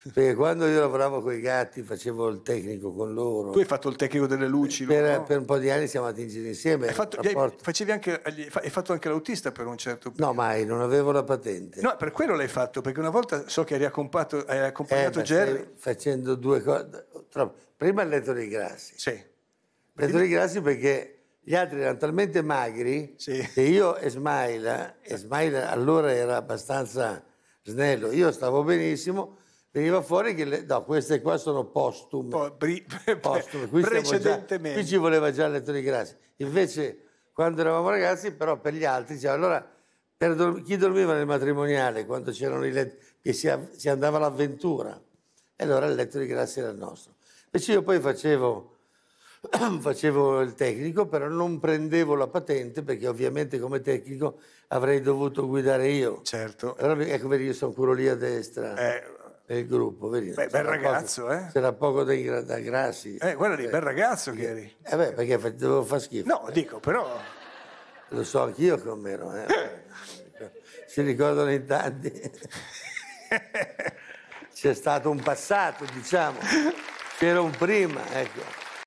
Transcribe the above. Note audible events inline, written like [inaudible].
Perché quando io lavoravo con i gatti, facevo il tecnico con loro. Tu hai fatto il tecnico delle luci? Per, no? per un po' di anni siamo andati in giro insieme. Hai fatto, hai, facevi anche, hai fatto anche l'autista per un certo punto. No, mai, non avevo la patente. No, per quello l'hai fatto, perché una volta so che hai, hai accompagnato eh, Jerry. Facendo due cose. Prima il letto dei grassi. Sì. Il letto dei grassi perché gli altri erano talmente magri sì. che io e Smaila, e Smaila allora era abbastanza snello, io stavo benissimo veniva fuori che le, no, queste qua sono postum, Po, pre, pre, Qui precedentemente. Già, qui ci voleva già il lettore di grassi. Invece, quando eravamo ragazzi, però per gli altri, diciamo, allora per, chi dormiva nel matrimoniale quando c'erano i letti, che si, si andava all'avventura, e allora il letto di grassi era il nostro. Invece io poi facevo, [clears throat] facevo il tecnico, però non prendevo la patente perché ovviamente come tecnico avrei dovuto guidare io. Certo. Allora, ecco perché io sono quello lì a destra. Eh del gruppo. Vedi, beh, bel ragazzo, poco, eh? C'era poco da, da grassi. Eh, guarda lì, eh, bel ragazzo che eh, eri. Eh beh, perché dovevo far schifo. No, eh. dico, però... Lo so anch'io com'ero, eh. [laughs] si ricordano in tanti. [laughs] C'è stato un passato, diciamo. C'era un prima, ecco.